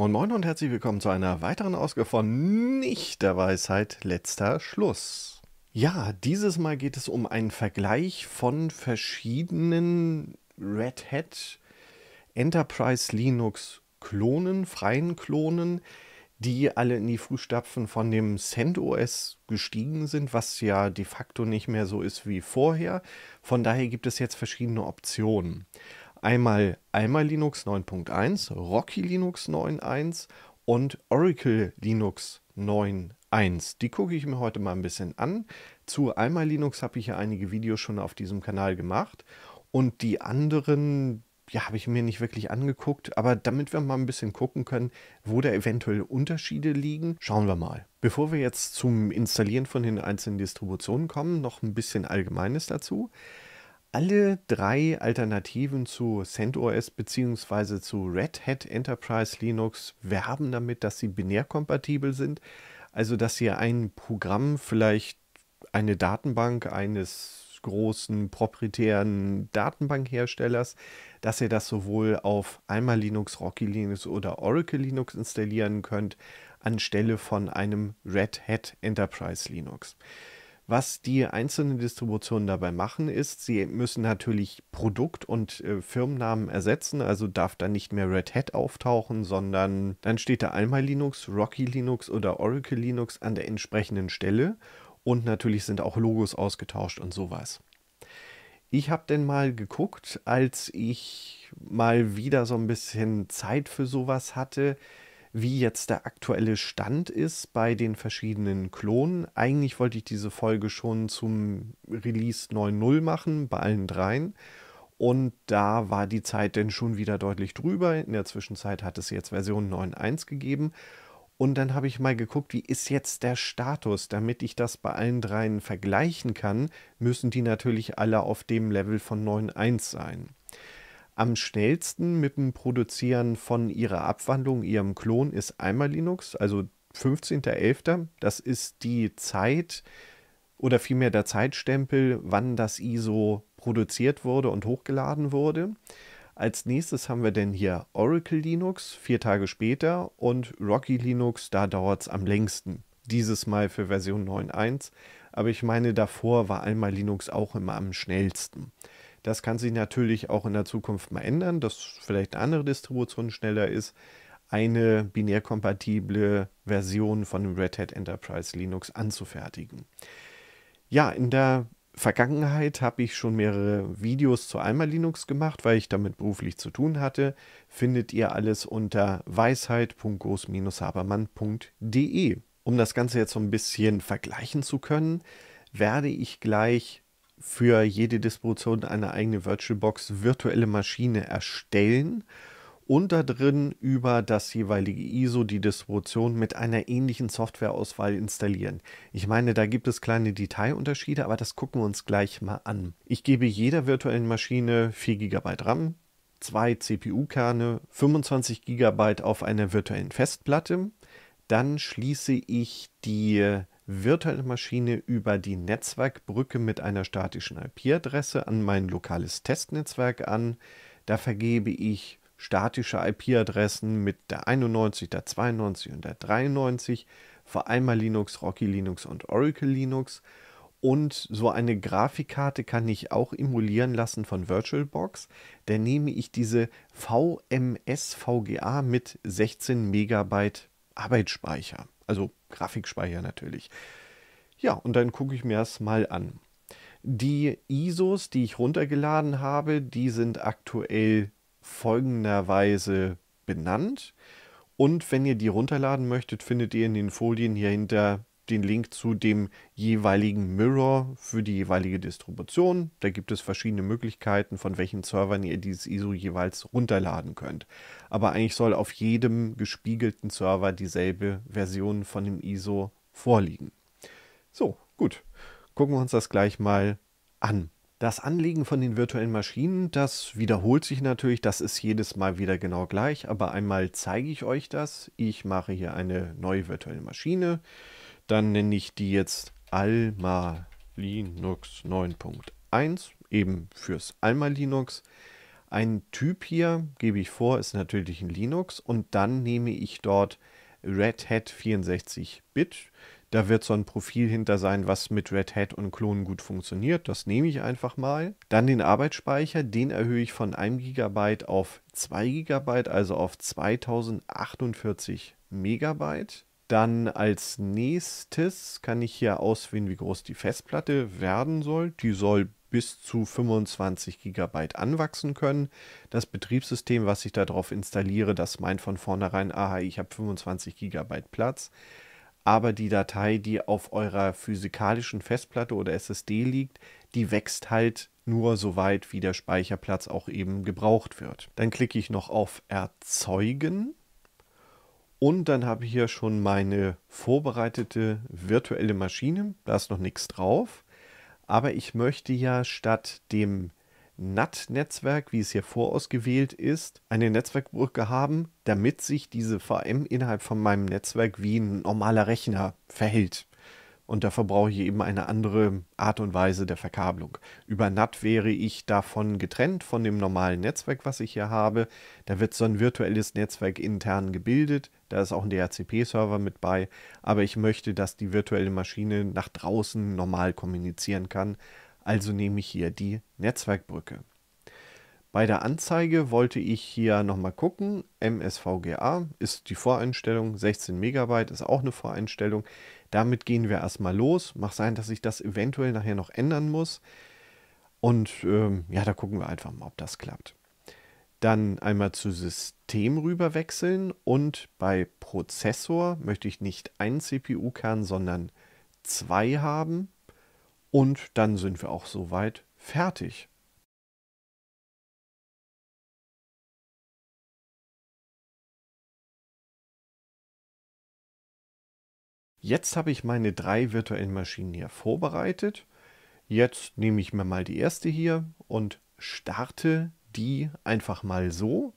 Moin Moin und herzlich willkommen zu einer weiteren Ausgabe von Nicht der Weisheit letzter Schluss. Ja, dieses Mal geht es um einen Vergleich von verschiedenen Red Hat Enterprise Linux Klonen, freien Klonen, die alle in die Frühstapfen von dem CentOS gestiegen sind, was ja de facto nicht mehr so ist wie vorher. Von daher gibt es jetzt verschiedene Optionen. Einmal Alma Linux 9.1, Rocky Linux 9.1 und Oracle Linux 9.1. Die gucke ich mir heute mal ein bisschen an. Zu Alma Linux habe ich ja einige Videos schon auf diesem Kanal gemacht. Und die anderen, ja, habe ich mir nicht wirklich angeguckt. Aber damit wir mal ein bisschen gucken können, wo da eventuell Unterschiede liegen, schauen wir mal. Bevor wir jetzt zum Installieren von den einzelnen Distributionen kommen, noch ein bisschen Allgemeines dazu alle drei Alternativen zu CentOS bzw. zu Red Hat Enterprise Linux werben damit, dass sie binärkompatibel sind. Also dass ihr ein Programm, vielleicht eine Datenbank eines großen proprietären Datenbankherstellers, dass ihr das sowohl auf einmal Linux, Rocky Linux oder Oracle Linux installieren könnt, anstelle von einem Red Hat Enterprise Linux. Was die einzelnen Distributionen dabei machen, ist, sie müssen natürlich Produkt- und äh, Firmennamen ersetzen, also darf dann nicht mehr Red Hat auftauchen, sondern dann steht da einmal Linux, Rocky Linux oder Oracle Linux an der entsprechenden Stelle und natürlich sind auch Logos ausgetauscht und sowas. Ich habe denn mal geguckt, als ich mal wieder so ein bisschen Zeit für sowas hatte, wie jetzt der aktuelle Stand ist bei den verschiedenen Klonen. Eigentlich wollte ich diese Folge schon zum Release 9.0 machen, bei allen dreien. Und da war die Zeit denn schon wieder deutlich drüber. In der Zwischenzeit hat es jetzt Version 9.1 gegeben. Und dann habe ich mal geguckt, wie ist jetzt der Status? Damit ich das bei allen dreien vergleichen kann, müssen die natürlich alle auf dem Level von 9.1 sein. Am schnellsten mit dem Produzieren von ihrer Abwandlung, ihrem Klon, ist einmal Linux, also 15.11. Das ist die Zeit oder vielmehr der Zeitstempel, wann das ISO produziert wurde und hochgeladen wurde. Als nächstes haben wir denn hier Oracle Linux, vier Tage später, und Rocky Linux, da dauert es am längsten. Dieses Mal für Version 9.1, aber ich meine, davor war einmal Linux auch immer am schnellsten. Das kann sich natürlich auch in der Zukunft mal ändern, dass vielleicht eine andere Distribution schneller ist. Eine binärkompatible Version von Red Hat Enterprise Linux anzufertigen. Ja, in der Vergangenheit habe ich schon mehrere Videos zu einmal Linux gemacht, weil ich damit beruflich zu tun hatte. Findet ihr alles unter weisheit.groß-habermann.de. Um das Ganze jetzt so ein bisschen vergleichen zu können, werde ich gleich für jede Disposition eine eigene VirtualBox virtuelle Maschine erstellen und da drin über das jeweilige ISO die Distribution mit einer ähnlichen Softwareauswahl installieren. Ich meine, da gibt es kleine Detailunterschiede, aber das gucken wir uns gleich mal an. Ich gebe jeder virtuellen Maschine 4 GB RAM, 2 CPU-Kerne, 25 GB auf einer virtuellen Festplatte. Dann schließe ich die virtuelle Maschine über die Netzwerkbrücke mit einer statischen IP-Adresse an mein lokales Testnetzwerk an. Da vergebe ich statische IP-Adressen mit der 91, der 92 und der 93 für einmal Linux, Rocky Linux und Oracle Linux. Und so eine Grafikkarte kann ich auch emulieren lassen von VirtualBox. Da nehme ich diese VMS VGA mit 16 Megabyte Arbeitsspeicher. Also Grafikspeicher natürlich. Ja, und dann gucke ich mir das mal an. Die ISOs, die ich runtergeladen habe, die sind aktuell folgenderweise benannt. Und wenn ihr die runterladen möchtet, findet ihr in den Folien hier hinter den Link zu dem jeweiligen Mirror für die jeweilige Distribution. Da gibt es verschiedene Möglichkeiten, von welchen Servern ihr dieses ISO jeweils runterladen könnt. Aber eigentlich soll auf jedem gespiegelten Server dieselbe Version von dem ISO vorliegen. So, gut. Gucken wir uns das gleich mal an. Das Anlegen von den virtuellen Maschinen, das wiederholt sich natürlich, das ist jedes Mal wieder genau gleich, aber einmal zeige ich euch das. Ich mache hier eine neue virtuelle Maschine. Dann nenne ich die jetzt Alma Linux 9.1, eben fürs Alma Linux. Ein Typ hier gebe ich vor, ist natürlich ein Linux und dann nehme ich dort Red Hat 64-Bit. Da wird so ein Profil hinter sein, was mit Red Hat und Klonen gut funktioniert. Das nehme ich einfach mal. Dann den Arbeitsspeicher, den erhöhe ich von 1 GB auf 2 GB, also auf 2048 Megabyte. Dann als nächstes kann ich hier auswählen, wie groß die Festplatte werden soll. Die soll bis zu 25 GB anwachsen können. Das Betriebssystem, was ich darauf installiere, das meint von vornherein, aha, ich habe 25 GB Platz. Aber die Datei, die auf eurer physikalischen Festplatte oder SSD liegt, die wächst halt nur so weit, wie der Speicherplatz auch eben gebraucht wird. Dann klicke ich noch auf Erzeugen und dann habe ich hier schon meine vorbereitete virtuelle Maschine. Da ist noch nichts drauf. Aber ich möchte ja statt dem NAT-Netzwerk, wie es hier vorausgewählt ist, eine Netzwerkbrücke haben, damit sich diese VM innerhalb von meinem Netzwerk wie ein normaler Rechner verhält und dafür brauche ich eben eine andere Art und Weise der Verkabelung. Über NAT wäre ich davon getrennt, von dem normalen Netzwerk, was ich hier habe. Da wird so ein virtuelles Netzwerk intern gebildet, da ist auch ein DHCP-Server mit bei, aber ich möchte, dass die virtuelle Maschine nach draußen normal kommunizieren kann, also nehme ich hier die Netzwerkbrücke. Bei der Anzeige wollte ich hier nochmal gucken. MSVGA ist die Voreinstellung. 16 MB ist auch eine Voreinstellung. Damit gehen wir erstmal los. Mag sein, dass ich das eventuell nachher noch ändern muss. Und ähm, ja, da gucken wir einfach mal, ob das klappt. Dann einmal zu System rüber wechseln und bei Prozessor möchte ich nicht einen CPU-Kern, sondern zwei haben. Und dann sind wir auch soweit fertig. Jetzt habe ich meine drei virtuellen Maschinen hier vorbereitet. Jetzt nehme ich mir mal die erste hier und starte die einfach mal so.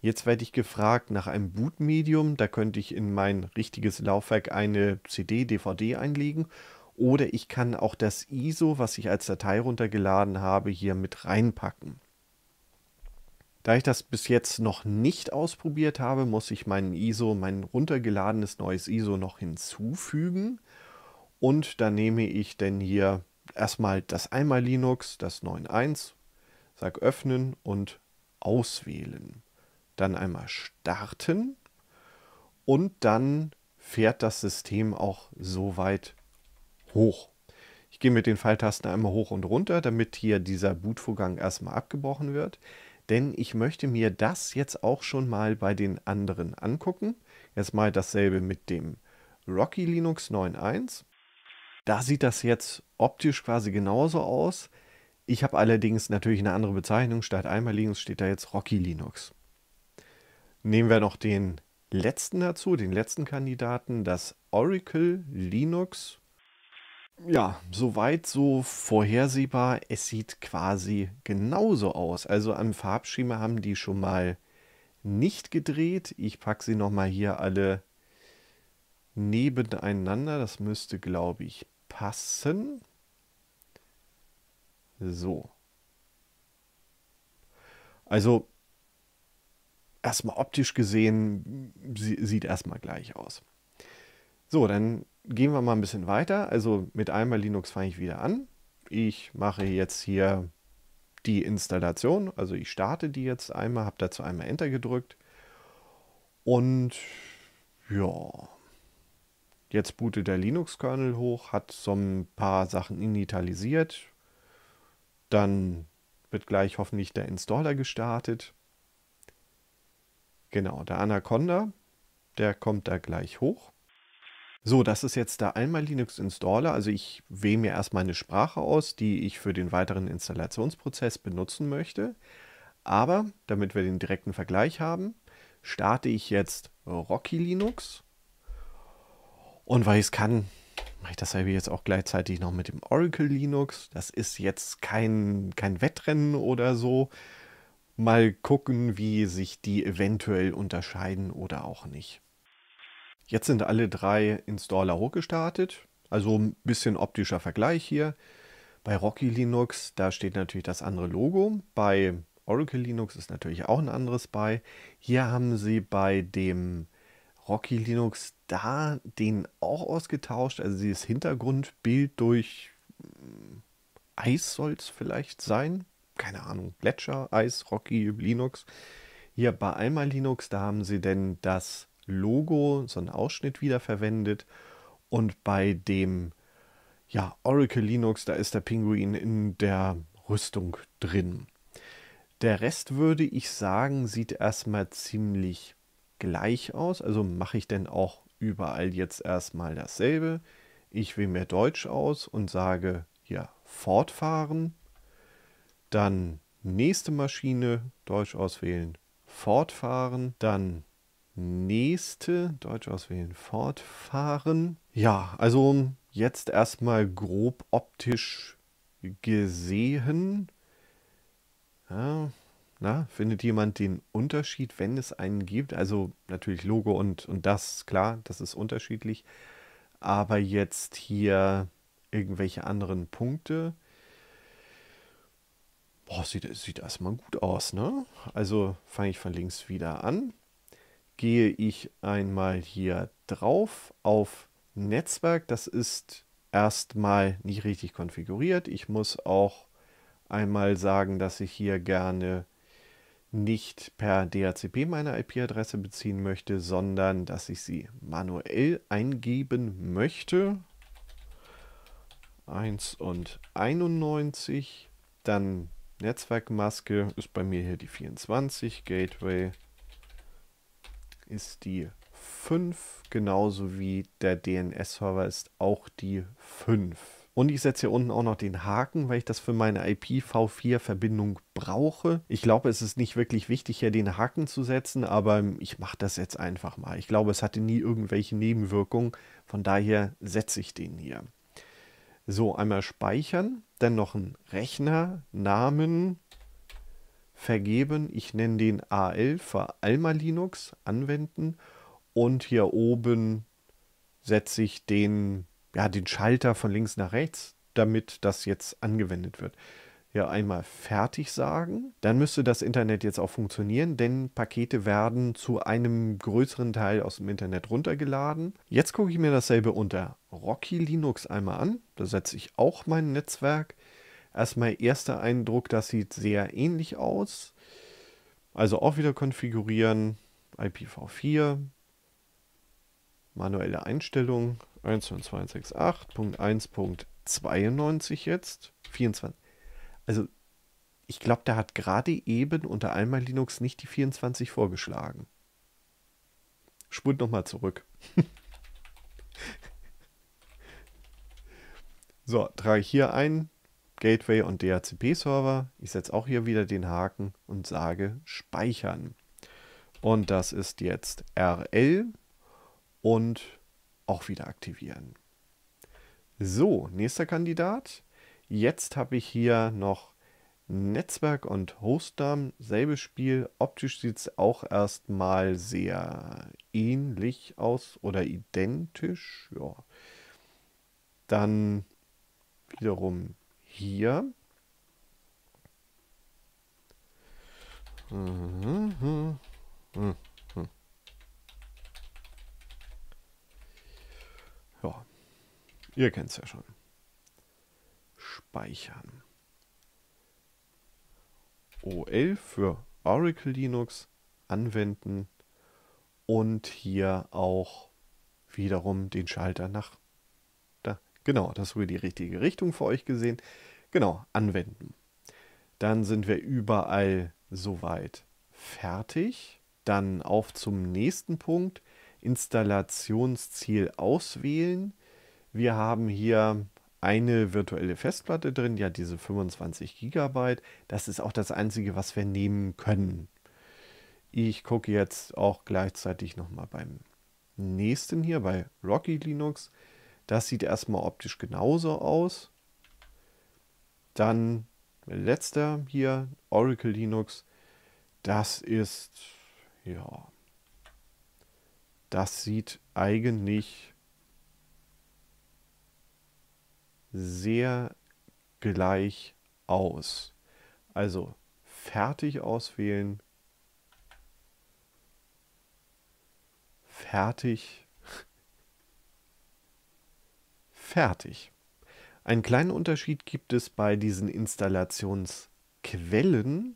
Jetzt werde ich gefragt nach einem Bootmedium. Da könnte ich in mein richtiges Laufwerk eine CD, DVD einlegen. Oder ich kann auch das ISO, was ich als Datei runtergeladen habe, hier mit reinpacken. Da ich das bis jetzt noch nicht ausprobiert habe, muss ich meinen ISO, mein runtergeladenes neues ISO noch hinzufügen. Und dann nehme ich denn hier erstmal das einmal Linux, das 9.1, sage öffnen und auswählen. Dann einmal starten und dann fährt das System auch so weit hoch. Ich gehe mit den Pfeiltasten einmal hoch und runter, damit hier dieser Bootvorgang erstmal abgebrochen wird denn ich möchte mir das jetzt auch schon mal bei den anderen angucken. Jetzt mal dasselbe mit dem Rocky Linux 9.1. Da sieht das jetzt optisch quasi genauso aus. Ich habe allerdings natürlich eine andere Bezeichnung. Statt einmal Linux steht da jetzt Rocky Linux. Nehmen wir noch den letzten dazu, den letzten Kandidaten, das Oracle Linux ja, soweit so vorhersehbar. Es sieht quasi genauso aus. Also am Farbschema haben die schon mal nicht gedreht. Ich packe sie nochmal hier alle nebeneinander. Das müsste, glaube ich, passen. So. Also erstmal optisch gesehen sieht erstmal gleich aus. So, dann gehen wir mal ein bisschen weiter. Also mit einmal Linux fange ich wieder an. Ich mache jetzt hier die Installation. Also ich starte die jetzt einmal, habe dazu einmal Enter gedrückt. Und ja, jetzt bootet der Linux-Kernel hoch, hat so ein paar Sachen initialisiert. Dann wird gleich hoffentlich der Installer gestartet. Genau, der Anaconda, der kommt da gleich hoch. So, das ist jetzt der einmal Linux Installer. Also ich wähle mir erstmal eine Sprache aus, die ich für den weiteren Installationsprozess benutzen möchte. Aber damit wir den direkten Vergleich haben, starte ich jetzt Rocky Linux. Und weil ich es kann, mache ich dasselbe jetzt auch gleichzeitig noch mit dem Oracle Linux. Das ist jetzt kein, kein Wettrennen oder so. Mal gucken, wie sich die eventuell unterscheiden oder auch nicht. Jetzt sind alle drei Installer hochgestartet. Also ein bisschen optischer Vergleich hier. Bei Rocky Linux, da steht natürlich das andere Logo. Bei Oracle Linux ist natürlich auch ein anderes bei. Hier haben sie bei dem Rocky Linux da den auch ausgetauscht. Also dieses Hintergrundbild durch hm, Eis soll es vielleicht sein. Keine Ahnung, Gletscher, Eis, Rocky, Linux. Hier bei Alma Linux, da haben sie denn das Logo, so einen Ausschnitt wiederverwendet. Und bei dem ja, Oracle Linux, da ist der Pinguin in der Rüstung drin. Der Rest, würde ich sagen, sieht erstmal ziemlich gleich aus. Also mache ich denn auch überall jetzt erstmal dasselbe. Ich wähle mir Deutsch aus und sage hier fortfahren. Dann nächste Maschine, Deutsch auswählen, fortfahren. Dann nächste. Deutsch auswählen, fortfahren. Ja, also jetzt erstmal grob optisch gesehen. Ja, na, findet jemand den Unterschied, wenn es einen gibt? Also natürlich Logo und, und das, klar, das ist unterschiedlich. Aber jetzt hier irgendwelche anderen Punkte. Boah, sieht, sieht erstmal gut aus, ne? Also fange ich von links wieder an gehe ich einmal hier drauf auf Netzwerk. Das ist erstmal nicht richtig konfiguriert. Ich muss auch einmal sagen, dass ich hier gerne nicht per DHCP meine IP-Adresse beziehen möchte, sondern dass ich sie manuell eingeben möchte. 1 und 91, dann Netzwerkmaske ist bei mir hier die 24, Gateway ist die 5, genauso wie der DNS-Server ist auch die 5. Und ich setze hier unten auch noch den Haken, weil ich das für meine IPv4-Verbindung brauche. Ich glaube, es ist nicht wirklich wichtig, hier den Haken zu setzen, aber ich mache das jetzt einfach mal. Ich glaube, es hatte nie irgendwelche Nebenwirkungen, von daher setze ich den hier. So, einmal speichern, dann noch ein Rechner, Namen, vergeben. Ich nenne den AL für Alma Linux anwenden und hier oben setze ich den, ja, den Schalter von links nach rechts, damit das jetzt angewendet wird. Ja, einmal fertig sagen, dann müsste das Internet jetzt auch funktionieren, denn Pakete werden zu einem größeren Teil aus dem Internet runtergeladen. Jetzt gucke ich mir dasselbe unter Rocky Linux einmal an, da setze ich auch mein Netzwerk Erstmal erster Eindruck, das sieht sehr ähnlich aus. Also auch wieder konfigurieren. IPv4. Manuelle Einstellung 12268.1.92 jetzt. 24. Also ich glaube, der hat gerade eben unter einmal Linux nicht die 24 vorgeschlagen. Spult nochmal zurück. so, trage ich hier ein. Gateway und DHCP-Server. Ich setze auch hier wieder den Haken und sage Speichern. Und das ist jetzt RL und auch wieder aktivieren. So, nächster Kandidat. Jetzt habe ich hier noch Netzwerk und Hostnamen, selbes Spiel. Optisch sieht es auch erstmal sehr ähnlich aus oder identisch. Ja. Dann wiederum hier. Ja, ihr kennt es ja schon. Speichern. o OL für Oracle Linux anwenden und hier auch wiederum den Schalter nach Genau, das haben wir die richtige Richtung für euch gesehen. Genau, anwenden. Dann sind wir überall soweit fertig. Dann auf zum nächsten Punkt. Installationsziel auswählen. Wir haben hier eine virtuelle Festplatte drin, ja diese 25 GB. Das ist auch das Einzige, was wir nehmen können. Ich gucke jetzt auch gleichzeitig nochmal beim nächsten hier, bei Rocky Linux. Das sieht erstmal optisch genauso aus. Dann letzter hier, Oracle Linux. Das ist, ja, das sieht eigentlich sehr gleich aus. Also fertig auswählen, fertig auswählen. fertig. Einen kleinen Unterschied gibt es bei diesen Installationsquellen,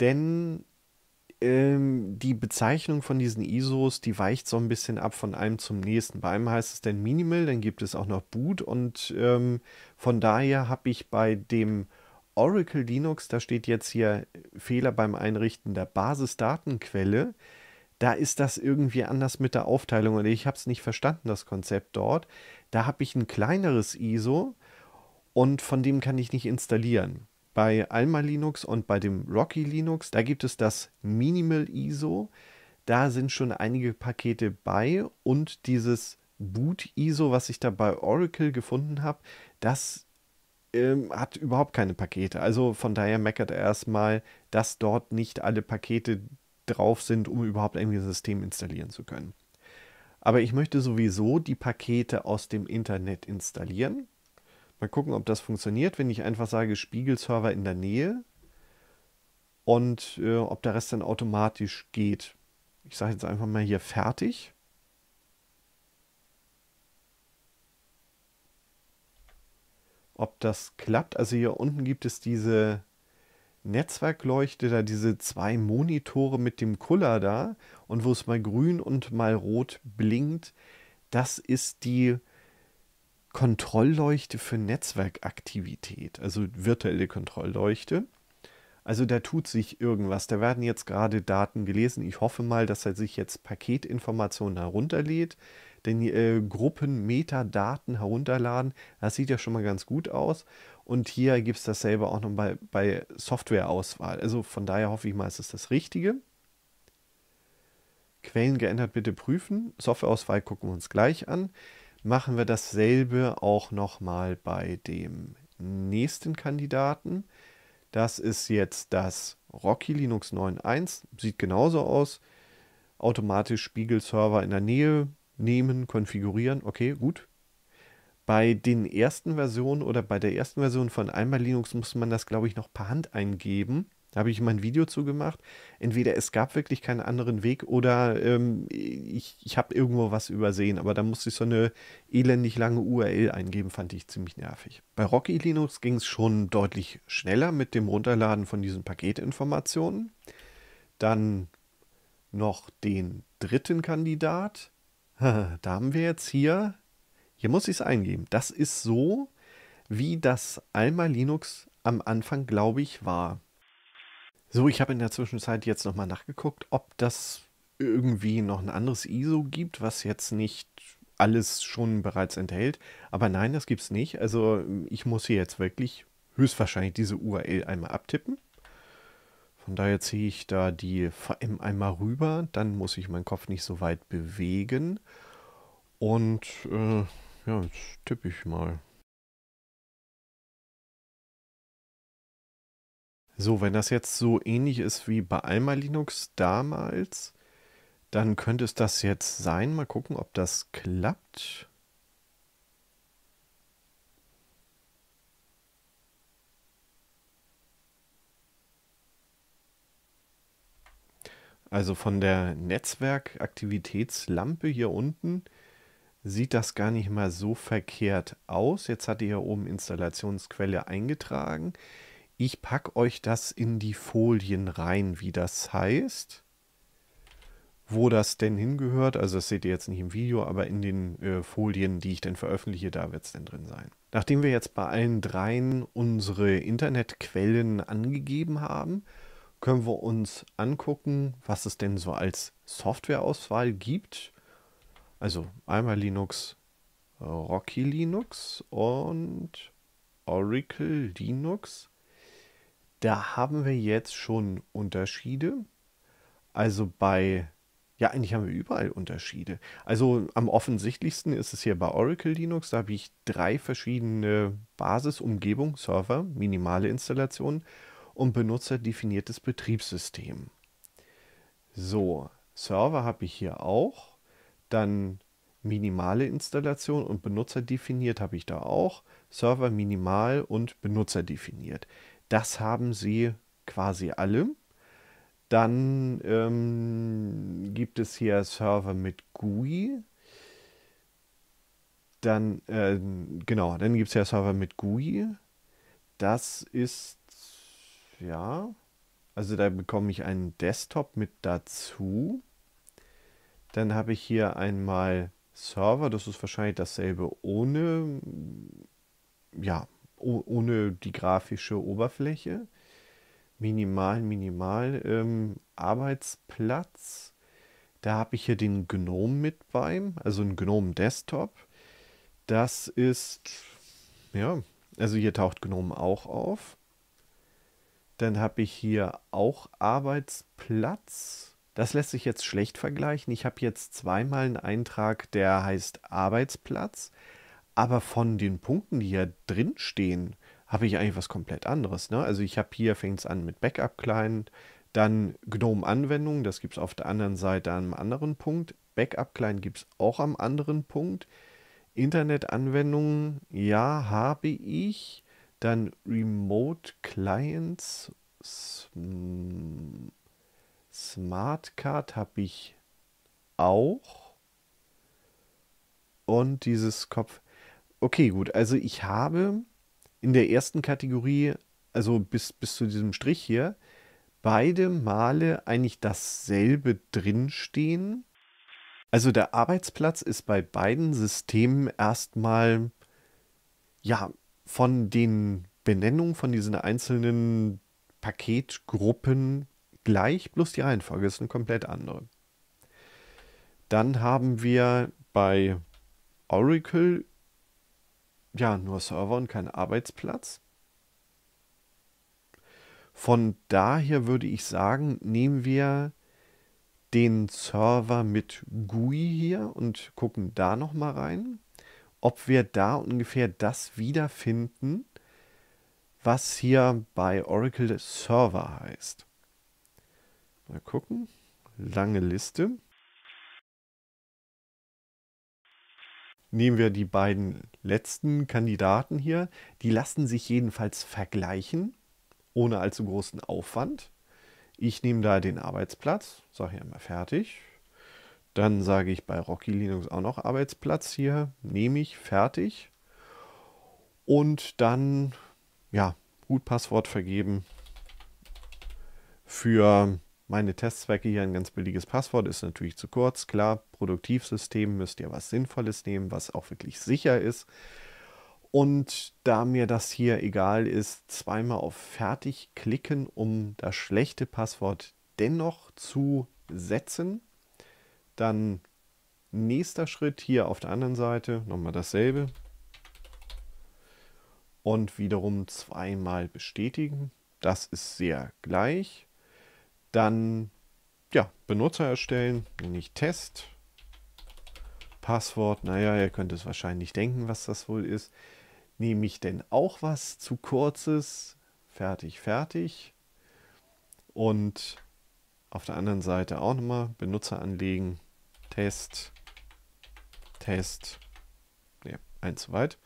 denn ähm, die Bezeichnung von diesen ISOs, die weicht so ein bisschen ab von einem zum nächsten. Bei einem heißt es dann Minimal, dann gibt es auch noch Boot und ähm, von daher habe ich bei dem Oracle Linux, da steht jetzt hier Fehler beim Einrichten der Basisdatenquelle, da ist das irgendwie anders mit der Aufteilung und ich habe es nicht verstanden, das Konzept dort. Da habe ich ein kleineres ISO und von dem kann ich nicht installieren. Bei Alma Linux und bei dem Rocky Linux, da gibt es das Minimal ISO. Da sind schon einige Pakete bei und dieses Boot ISO, was ich da bei Oracle gefunden habe, das ähm, hat überhaupt keine Pakete. Also von daher meckert er erstmal, dass dort nicht alle Pakete drauf sind, um überhaupt irgendwie ein System installieren zu können. Aber ich möchte sowieso die Pakete aus dem Internet installieren. Mal gucken, ob das funktioniert, wenn ich einfach sage Spiegelserver in der Nähe und äh, ob der Rest dann automatisch geht. Ich sage jetzt einfach mal hier fertig. Ob das klappt. Also hier unten gibt es diese Netzwerkleuchte, da diese zwei Monitore mit dem Kuller da und wo es mal grün und mal rot blinkt, das ist die Kontrollleuchte für Netzwerkaktivität, also virtuelle Kontrollleuchte. Also da tut sich irgendwas. Da werden jetzt gerade Daten gelesen. Ich hoffe mal, dass er sich jetzt Paketinformationen herunterlädt. Denn äh, Gruppen, Metadaten herunterladen, das sieht ja schon mal ganz gut aus. Und hier gibt es dasselbe auch noch bei, bei Softwareauswahl. Also von daher hoffe ich mal, es ist das Richtige. Quellen geändert bitte prüfen. Softwareauswahl gucken wir uns gleich an. Machen wir dasselbe auch nochmal bei dem nächsten Kandidaten. Das ist jetzt das Rocky Linux 9.1. Sieht genauso aus. Automatisch Spiegel-Server in der Nähe nehmen, konfigurieren. Okay, gut. Bei den ersten Versionen oder bei der ersten Version von Einmal Linux musste man das, glaube ich, noch per Hand eingeben. Da habe ich mein Video zugemacht. Entweder es gab wirklich keinen anderen Weg oder ähm, ich, ich habe irgendwo was übersehen. Aber da musste ich so eine elendig lange URL eingeben, fand ich ziemlich nervig. Bei Rocky Linux ging es schon deutlich schneller mit dem Runterladen von diesen Paketinformationen. Dann noch den dritten Kandidat. Da haben wir jetzt hier hier muss ich es eingeben. Das ist so, wie das Alma Linux am Anfang, glaube ich, war. So, ich habe in der Zwischenzeit jetzt nochmal nachgeguckt, ob das irgendwie noch ein anderes ISO gibt, was jetzt nicht alles schon bereits enthält. Aber nein, das gibt es nicht. Also ich muss hier jetzt wirklich höchstwahrscheinlich diese URL einmal abtippen. Von daher ziehe ich da die VM einmal rüber. Dann muss ich meinen Kopf nicht so weit bewegen. Und äh, ja, jetzt tippe ich mal. So, wenn das jetzt so ähnlich ist wie bei Alma Linux damals, dann könnte es das jetzt sein. Mal gucken, ob das klappt. Also von der Netzwerkaktivitätslampe hier unten sieht das gar nicht mal so verkehrt aus. Jetzt hat ihr hier oben Installationsquelle eingetragen. Ich packe euch das in die Folien rein, wie das heißt. Wo das denn hingehört, also das seht ihr jetzt nicht im Video, aber in den äh, Folien, die ich dann veröffentliche, da wird es dann drin sein. Nachdem wir jetzt bei allen dreien unsere Internetquellen angegeben haben, können wir uns angucken, was es denn so als Softwareauswahl gibt also einmal Linux, äh, Rocky Linux und Oracle Linux. Da haben wir jetzt schon Unterschiede. Also bei, ja, eigentlich haben wir überall Unterschiede. Also am offensichtlichsten ist es hier bei Oracle Linux. Da habe ich drei verschiedene Basisumgebung, Server, minimale Installation und benutzerdefiniertes Betriebssystem. So, Server habe ich hier auch. Dann minimale Installation und Benutzer definiert habe ich da auch. Server minimal und Benutzer definiert. Das haben sie quasi alle. Dann ähm, gibt es hier Server mit GUI. Dann, äh, genau, dann gibt es ja Server mit GUI. Das ist, ja, also da bekomme ich einen Desktop mit dazu. Dann habe ich hier einmal Server, das ist wahrscheinlich dasselbe ohne, ja, ohne die grafische Oberfläche. Minimal, minimal. Ähm, Arbeitsplatz. Da habe ich hier den Gnome mit beim, also ein Gnome Desktop. Das ist, ja, also hier taucht Gnome auch auf. Dann habe ich hier auch Arbeitsplatz. Das lässt sich jetzt schlecht vergleichen. Ich habe jetzt zweimal einen Eintrag, der heißt Arbeitsplatz, aber von den Punkten, die hier drin stehen, habe ich eigentlich was komplett anderes. Ne? Also ich habe hier, fängt es an mit Backup-Client, dann GNOME-Anwendung, das gibt es auf der anderen Seite am anderen Punkt. Backup-Client gibt es auch am anderen Punkt. internet Internetanwendungen, ja, habe ich. Dann Remote Clients, Smartcard habe ich auch. Und dieses Kopf. Okay, gut. Also ich habe in der ersten Kategorie, also bis, bis zu diesem Strich hier, beide Male eigentlich dasselbe drinstehen. Also der Arbeitsplatz ist bei beiden Systemen erstmal ja von den Benennungen von diesen einzelnen Paketgruppen gleich, bloß die Reihenfolge ist eine komplett andere. Dann haben wir bei Oracle ja nur Server und keinen Arbeitsplatz. Von daher würde ich sagen, nehmen wir den Server mit GUI hier und gucken da nochmal rein, ob wir da ungefähr das wiederfinden, was hier bei Oracle Server heißt. Mal gucken. Lange Liste. Nehmen wir die beiden letzten Kandidaten hier. Die lassen sich jedenfalls vergleichen, ohne allzu großen Aufwand. Ich nehme da den Arbeitsplatz, sage hier immer fertig. Dann sage ich bei Rocky Linux auch noch Arbeitsplatz hier, nehme ich, fertig. Und dann, ja, gut Passwort vergeben für meine Testzwecke hier ein ganz billiges Passwort ist natürlich zu kurz. Klar, Produktivsystem müsst ihr was Sinnvolles nehmen, was auch wirklich sicher ist. Und da mir das hier egal ist, zweimal auf Fertig klicken, um das schlechte Passwort dennoch zu setzen. Dann nächster Schritt hier auf der anderen Seite nochmal dasselbe. Und wiederum zweimal bestätigen. Das ist sehr gleich. Dann, ja, Benutzer erstellen, nenne ich Test. Passwort, naja, ihr könnt es wahrscheinlich denken, was das wohl ist. Nehme ich denn auch was zu kurzes? Fertig, fertig. Und auf der anderen Seite auch nochmal Benutzer anlegen, Test, Test, ne, eins zu weit,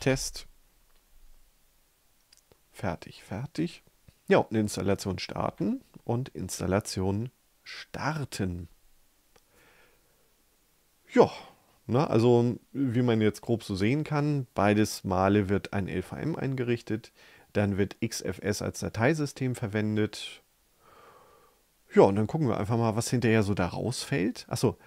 Test, fertig, fertig. Ja, und Installation starten und Installation starten. Ja, na, ne, also wie man jetzt grob so sehen kann, beides Male wird ein LVM eingerichtet, dann wird XFS als Dateisystem verwendet. Ja, und dann gucken wir einfach mal, was hinterher so da rausfällt. Achso,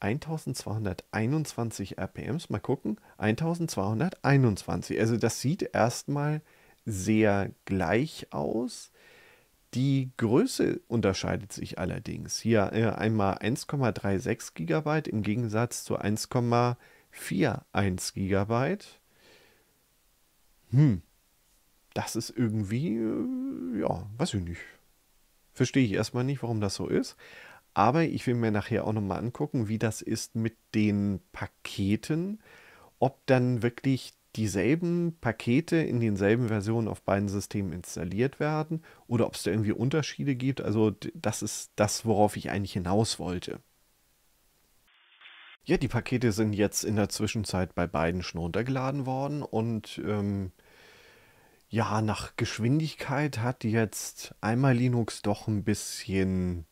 1221 RPMs, mal gucken, 1221. Also das sieht erstmal mal sehr gleich aus. Die Größe unterscheidet sich allerdings. Hier äh, einmal 1,36 GB im Gegensatz zu 1,41 GB. Hm, das ist irgendwie, äh, ja, weiß ich nicht. Verstehe ich erstmal nicht, warum das so ist. Aber ich will mir nachher auch nochmal angucken, wie das ist mit den Paketen. Ob dann wirklich dieselben Pakete in denselben Versionen auf beiden Systemen installiert werden oder ob es da irgendwie Unterschiede gibt. Also das ist das, worauf ich eigentlich hinaus wollte. Ja, die Pakete sind jetzt in der Zwischenzeit bei beiden schon runtergeladen worden und ähm, ja, nach Geschwindigkeit hat jetzt einmal Linux doch ein bisschen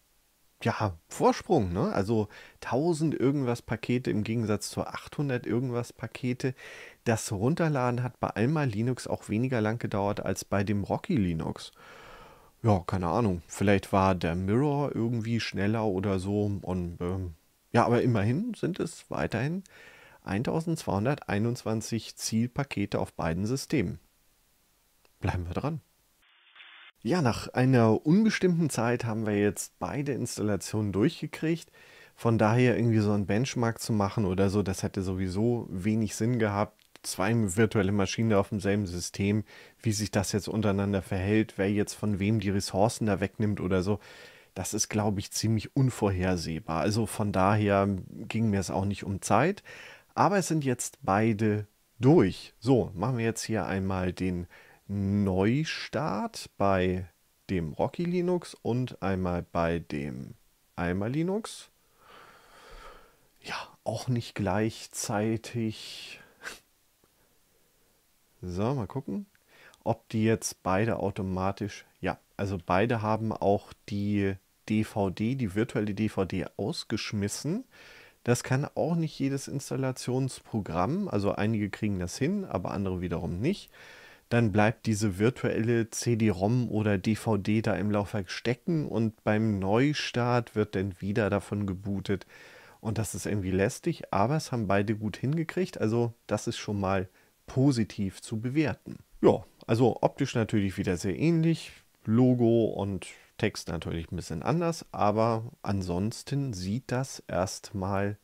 ja, Vorsprung. Ne? Also 1000 irgendwas Pakete im Gegensatz zu 800 irgendwas Pakete. Das Runterladen hat bei Alma Linux auch weniger lang gedauert als bei dem Rocky Linux. Ja, keine Ahnung. Vielleicht war der Mirror irgendwie schneller oder so. Und ähm, ja, aber immerhin sind es weiterhin 1221 Zielpakete auf beiden Systemen. Bleiben wir dran. Ja, nach einer unbestimmten Zeit haben wir jetzt beide Installationen durchgekriegt. Von daher irgendwie so ein Benchmark zu machen oder so, das hätte sowieso wenig Sinn gehabt. Zwei virtuelle Maschinen auf demselben System, wie sich das jetzt untereinander verhält, wer jetzt von wem die Ressourcen da wegnimmt oder so, das ist, glaube ich, ziemlich unvorhersehbar. Also von daher ging mir es auch nicht um Zeit. Aber es sind jetzt beide durch. So, machen wir jetzt hier einmal den Neustart bei dem Rocky Linux und einmal bei dem Alma Linux. Ja, auch nicht gleichzeitig. So, mal gucken, ob die jetzt beide automatisch. Ja, also beide haben auch die DVD, die virtuelle DVD ausgeschmissen. Das kann auch nicht jedes Installationsprogramm. Also einige kriegen das hin, aber andere wiederum nicht dann bleibt diese virtuelle CD-ROM oder DVD da im Laufwerk stecken und beim Neustart wird dann wieder davon gebootet. Und das ist irgendwie lästig, aber es haben beide gut hingekriegt, also das ist schon mal positiv zu bewerten. Ja, also optisch natürlich wieder sehr ähnlich, Logo und Text natürlich ein bisschen anders, aber ansonsten sieht das erstmal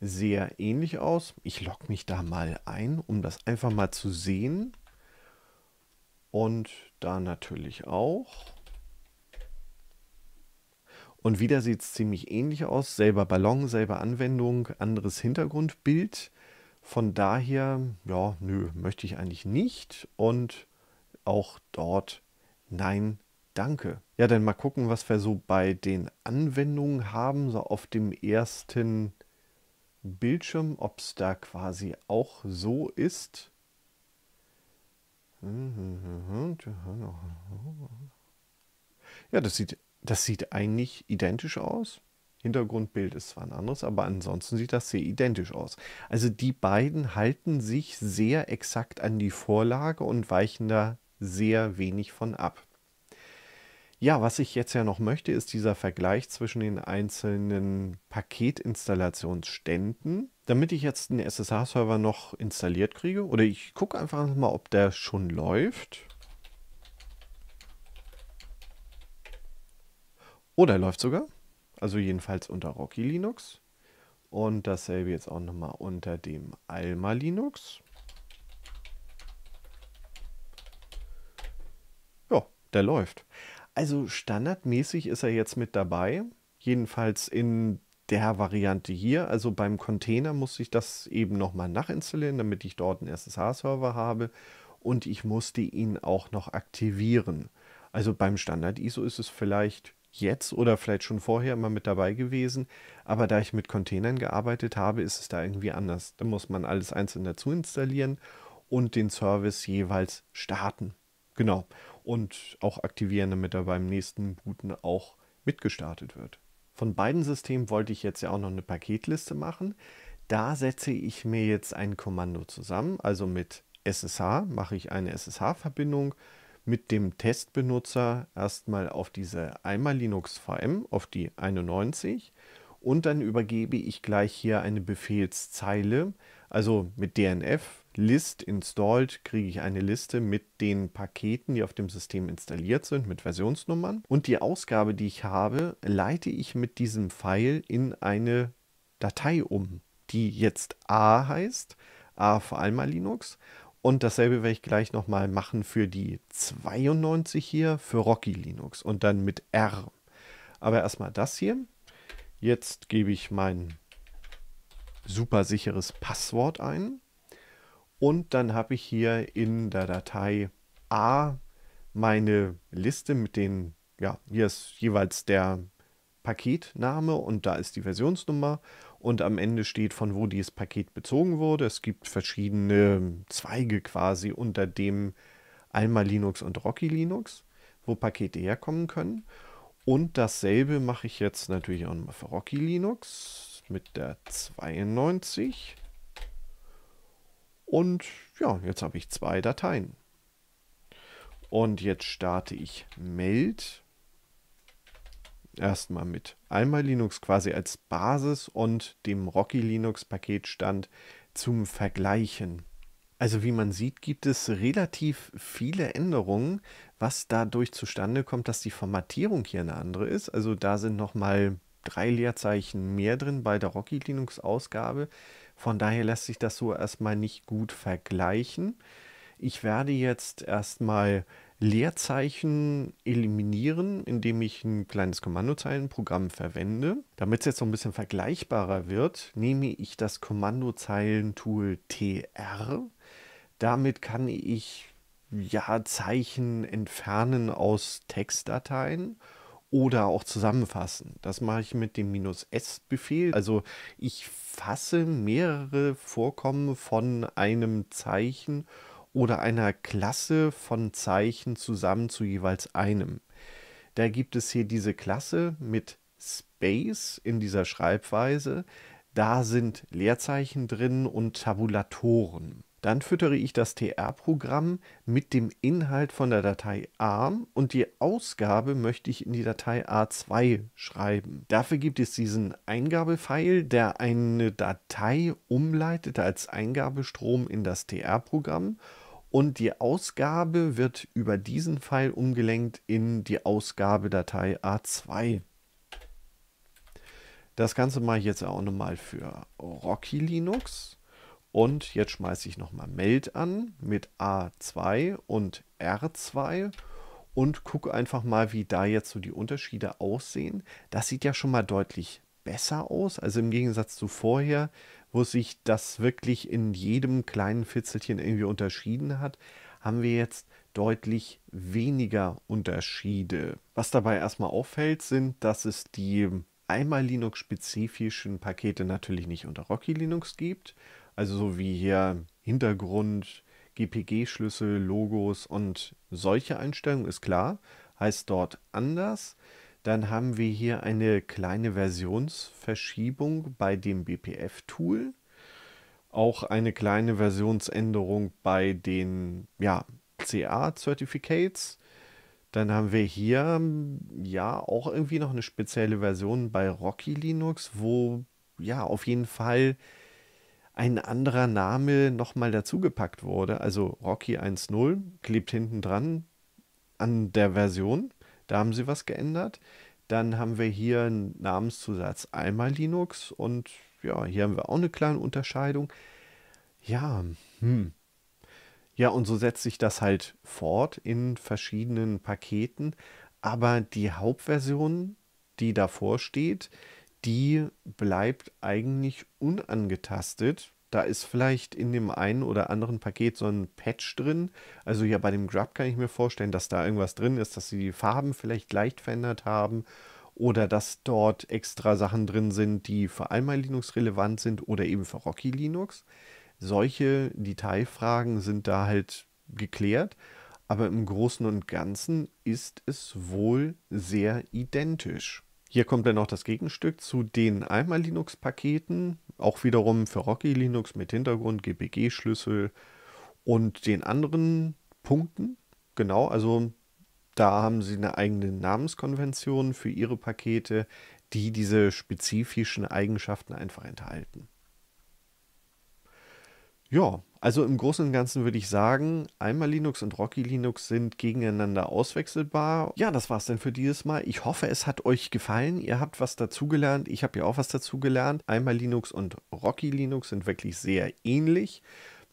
sehr ähnlich aus. Ich logge mich da mal ein, um das einfach mal zu sehen. Und da natürlich auch. Und wieder sieht es ziemlich ähnlich aus. Selber Ballon, selber Anwendung, anderes Hintergrundbild. Von daher, ja, nö, möchte ich eigentlich nicht. Und auch dort, nein, danke. Ja, dann mal gucken, was wir so bei den Anwendungen haben. So auf dem ersten Bildschirm, ob es da quasi auch so ist. Mhm, mhm, mhm, ja, das sieht, das sieht eigentlich identisch aus. Hintergrundbild ist zwar ein anderes, aber ansonsten sieht das sehr identisch aus. Also die beiden halten sich sehr exakt an die Vorlage und weichen da sehr wenig von ab. Ja, was ich jetzt ja noch möchte, ist dieser Vergleich zwischen den einzelnen Paketinstallationsständen, damit ich jetzt einen SSH-Server noch installiert kriege. Oder ich gucke einfach mal, ob der schon läuft. Oder oh, läuft sogar. Also jedenfalls unter Rocky Linux. Und dasselbe jetzt auch nochmal unter dem Alma Linux. Ja, der läuft. Also standardmäßig ist er jetzt mit dabei, jedenfalls in der Variante hier. Also beim Container muss ich das eben nochmal nachinstallieren, damit ich dort einen SSH-Server habe und ich musste ihn auch noch aktivieren. Also beim Standard ISO ist es vielleicht jetzt oder vielleicht schon vorher immer mit dabei gewesen, aber da ich mit Containern gearbeitet habe, ist es da irgendwie anders. Da muss man alles einzeln dazu installieren und den Service jeweils starten. Genau. Und auch aktivieren, damit er beim nächsten Booten auch mitgestartet wird. Von beiden Systemen wollte ich jetzt ja auch noch eine Paketliste machen. Da setze ich mir jetzt ein Kommando zusammen. Also mit SSH mache ich eine SSH-Verbindung mit dem Testbenutzer erstmal auf diese einmal Linux VM, auf die 91 und dann übergebe ich gleich hier eine Befehlszeile, also mit DNF List installed kriege ich eine Liste mit den Paketen, die auf dem System installiert sind, mit Versionsnummern. Und die Ausgabe, die ich habe, leite ich mit diesem Pfeil in eine Datei um, die jetzt A heißt, A für Alma Linux. Und dasselbe werde ich gleich nochmal machen für die 92 hier, für Rocky Linux und dann mit R. Aber erstmal das hier. Jetzt gebe ich mein super sicheres Passwort ein. Und dann habe ich hier in der Datei A meine Liste mit den, ja, hier ist jeweils der Paketname und da ist die Versionsnummer und am Ende steht, von wo dieses Paket bezogen wurde. Es gibt verschiedene Zweige quasi unter dem Alma Linux und Rocky Linux, wo Pakete herkommen können. Und dasselbe mache ich jetzt natürlich auch nochmal für Rocky Linux mit der 92. Und ja, jetzt habe ich zwei Dateien. Und jetzt starte ich Meld erstmal mit einmal Linux quasi als Basis und dem Rocky Linux Paketstand zum Vergleichen. Also wie man sieht, gibt es relativ viele Änderungen, was dadurch zustande kommt, dass die Formatierung hier eine andere ist. Also da sind nochmal drei Leerzeichen mehr drin bei der Rocky Linux Ausgabe. Von daher lässt sich das so erstmal nicht gut vergleichen. Ich werde jetzt erstmal Leerzeichen eliminieren, indem ich ein kleines Kommandozeilenprogramm verwende. Damit es jetzt so ein bisschen vergleichbarer wird, nehme ich das Kommandozeilentool TR. Damit kann ich ja Zeichen entfernen aus Textdateien oder auch zusammenfassen. Das mache ich mit dem Minus S-Befehl. Also ich fasse mehrere Vorkommen von einem Zeichen oder einer Klasse von Zeichen zusammen zu jeweils einem. Da gibt es hier diese Klasse mit Space in dieser Schreibweise. Da sind Leerzeichen drin und Tabulatoren. Dann füttere ich das TR-Programm mit dem Inhalt von der Datei ARM und die Ausgabe möchte ich in die Datei A2 schreiben. Dafür gibt es diesen Eingabefile, der eine Datei umleitet als Eingabestrom in das TR-Programm und die Ausgabe wird über diesen Pfeil umgelenkt in die Ausgabedatei A2. Das Ganze mache ich jetzt auch nochmal für Rocky Linux. Und jetzt schmeiße ich nochmal Meld an mit A2 und R2 und gucke einfach mal, wie da jetzt so die Unterschiede aussehen. Das sieht ja schon mal deutlich besser aus. Also im Gegensatz zu vorher, wo sich das wirklich in jedem kleinen Fitzelchen irgendwie unterschieden hat, haben wir jetzt deutlich weniger Unterschiede. Was dabei erstmal auffällt, sind, dass es die einmal Linux-spezifischen Pakete natürlich nicht unter Rocky Linux gibt, also so wie hier Hintergrund, GPG-Schlüssel, Logos und solche Einstellungen ist klar, heißt dort anders. Dann haben wir hier eine kleine Versionsverschiebung bei dem BPF-Tool. Auch eine kleine Versionsänderung bei den ja, CA-Certificates. Dann haben wir hier ja auch irgendwie noch eine spezielle Version bei Rocky Linux, wo ja auf jeden Fall ein anderer Name nochmal dazugepackt wurde. Also Rocky 1.0 klebt hinten dran an der Version. Da haben sie was geändert. Dann haben wir hier einen Namenszusatz einmal Linux und ja, hier haben wir auch eine kleine Unterscheidung. Ja, hm. Ja, und so setzt sich das halt fort in verschiedenen Paketen. Aber die Hauptversion, die davor steht, die bleibt eigentlich unangetastet. Da ist vielleicht in dem einen oder anderen Paket so ein Patch drin. Also ja, bei dem Grub kann ich mir vorstellen, dass da irgendwas drin ist, dass sie die Farben vielleicht leicht verändert haben oder dass dort extra Sachen drin sind, die für einmal Linux relevant sind oder eben für Rocky Linux. Solche Detailfragen sind da halt geklärt, aber im Großen und Ganzen ist es wohl sehr identisch. Hier kommt dann noch das Gegenstück zu den einmal Linux-Paketen, auch wiederum für Rocky Linux mit Hintergrund, GPG-Schlüssel und den anderen Punkten. Genau, also da haben sie eine eigene Namenskonvention für ihre Pakete, die diese spezifischen Eigenschaften einfach enthalten. Ja, also im Großen und Ganzen würde ich sagen, einmal Linux und Rocky Linux sind gegeneinander auswechselbar. Ja, das war's dann für dieses Mal. Ich hoffe, es hat euch gefallen. Ihr habt was dazugelernt. Ich habe ja auch was dazugelernt. Einmal Linux und Rocky Linux sind wirklich sehr ähnlich,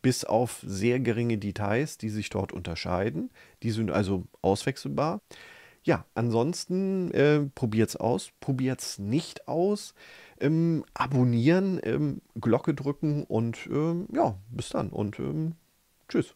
bis auf sehr geringe Details, die sich dort unterscheiden. Die sind also auswechselbar. Ja, ansonsten äh, probiert's aus, probiert's nicht aus ähm, abonnieren, ähm, Glocke drücken und ähm, ja, bis dann und ähm, tschüss.